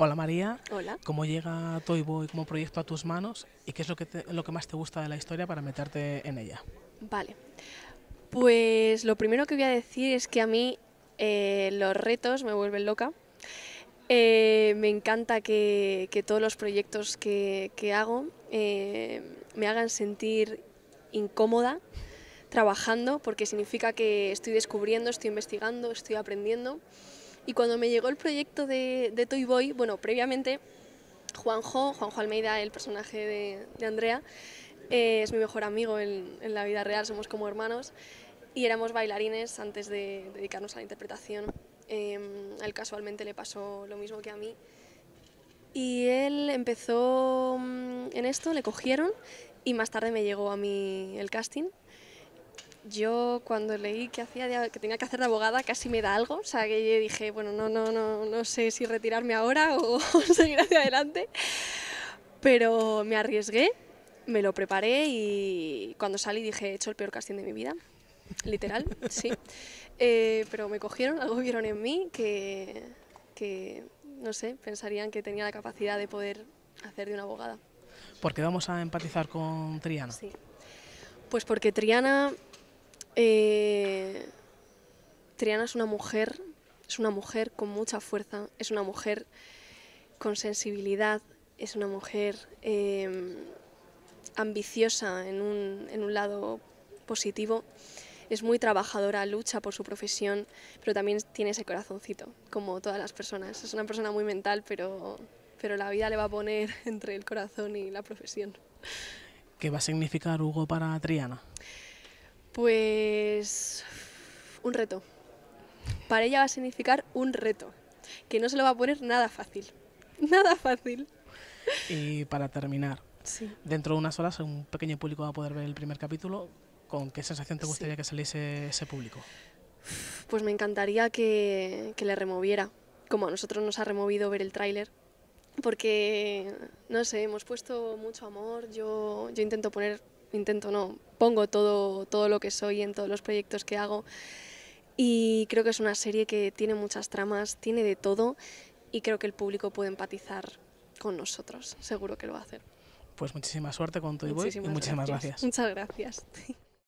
Hola María. Hola. ¿Cómo llega Toyboy Boy como proyecto a tus manos y qué es lo que, lo que más te gusta de la historia para meterte en ella? Vale. Pues lo primero que voy a decir es que a mí eh, los retos me vuelven loca. Eh, me encanta que, todos los proyectos que, hago eh, me hagan sentir incómoda trabajando, porque significa que estoy descubriendo, estoy investigando, estoy aprendiendo. Y cuando me llegó el proyecto de, Toy Boy, bueno, previamente Juanjo, Juanjo Almeida, el personaje de, Andrea, eh, es mi mejor amigo en, la vida real, somos como hermanos, y éramos bailarines antes de dedicarnos a la interpretación. a em, él casualmente le pasó lo mismo que a mí. Y él empezó mm, en esto, le cogieron y más tarde me llegó a mí el casting yo cuando leí que, hacía que tenía que hacer de abogada casi me da algo, o sea que dije, bueno, no, no, no, no sé si retirarme ahora o seguir hacia adelante, pero me arriesgué, me lo preparé y cuando salí dije, he hecho el peor casting de mi vida, literal, sí, eh, pero me cogieron, algo vieron en mí que, que, no sé, pensarían que tenía la capacidad de poder hacer de una abogada. Porque vamos a empatizar con Triana. Sí. Pues porque Triana eh, Triana es una mujer, es una mujer con mucha fuerza, es una mujer con sensibilidad, es una mujer em, ambiciosa en un, lado positivo, es muy trabajadora, lucha por su profesión, pero también tiene ese corazoncito, como todas las personas. Es una persona muy mental, pero, pero la vida le va a poner entre el corazón y la profesión. ¿Qué va a significar Hugo para Triana? Pues un reto. Para ella va a significar un reto, que no se lo va a poner nada fácil. Nada fácil. Y para terminar, dentro de unas horas un pequeño público va a poder ver el primer capítulo. ¿Con qué sensación te gustaría que saliese ese público? Pues me encantaría que, que le removiera, como a nosotros nos ha removido ver el tráiler, porque, no sé, hemos puesto mucho amor, yo, yo intento poner intento no, pongo todo, todo lo que soy en todos los proyectos que hago. Y creo que es una serie que tiene muchas tramas, tiene de todo y creo que el público puede empatizar con nosotros. Seguro que lo va a hacer. Pues muchísima suerte con tu y muchísimas gracias. Muchas gracias.